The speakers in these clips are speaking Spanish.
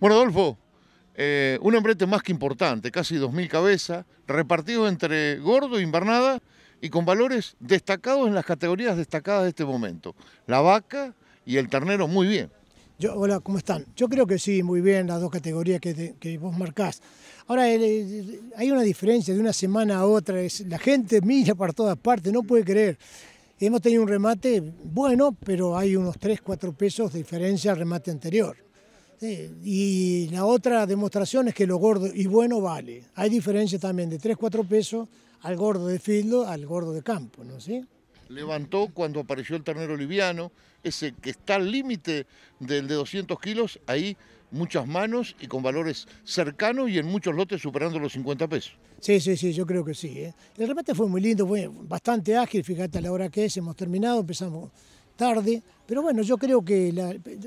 Bueno, Adolfo, eh, un hombrete más que importante, casi 2.000 cabezas, repartido entre gordo, e invernada y con valores destacados en las categorías destacadas de este momento. La vaca y el ternero muy bien. hola, ¿cómo están? Yo creo que sí, muy bien las dos categorías que, vos marcás. Ahora, hay una diferencia de una semana a otra. la gente mira para todas partes, no puede creer. Hemos tenido un remate bueno, pero hay unos 3, 4 pesos de diferencia al remate anterior y la otra demostración es que lo gordo y bueno vale. Hay diferencia también de 3, 4 pesos al gordo de filo, al gordo de campo, ¿no? ¿Sí? Levantó cuando apareció el ternero liviano, ese que está al límite del de 200 kilos, ahí muchas manos y con valores cercanos y en muchos lotes superando los 50 pesos. Sí, sí, sí, yo creo que sí. ¿eh? El remate fue muy lindo, fue bastante ágil, fíjate a la hora que es, hemos terminado, empezamos tarde, pero bueno, yo creo que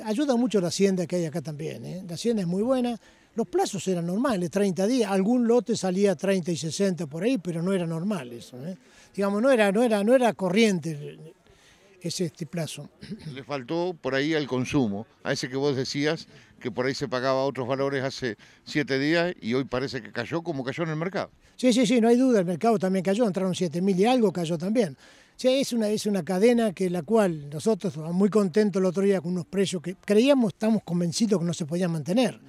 ayuda mucho la hacienda que hay acá también. ¿eh? La hacienda es muy buena. Los plazos eran normales, 30 días. Algún lote salía 30 y 60 por ahí, pero no era normal eso. ¿eh? Digamos, no era, no era, no era corriente ese este plazo. Le faltó por ahí al consumo, a ese que vos decías que por ahí se pagaba otros valores hace 7 días y hoy parece que cayó como cayó en el mercado. Sí, sí, sí, no hay duda, el mercado también cayó, entraron mil y algo, cayó también sea, es una, es una cadena que la cual nosotros estábamos ah, muy contentos el otro día con unos precios que creíamos, estamos convencidos que no se podían mantener.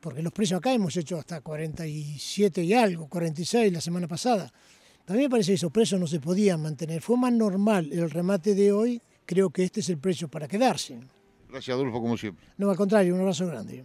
Porque los precios acá hemos hecho hasta 47 y algo, 46 la semana pasada. También parece que esos precios no se podían mantener. Fue más normal el remate de hoy. Creo que este es el precio para quedarse. Gracias, Adolfo, como siempre. No, al contrario, un abrazo grande.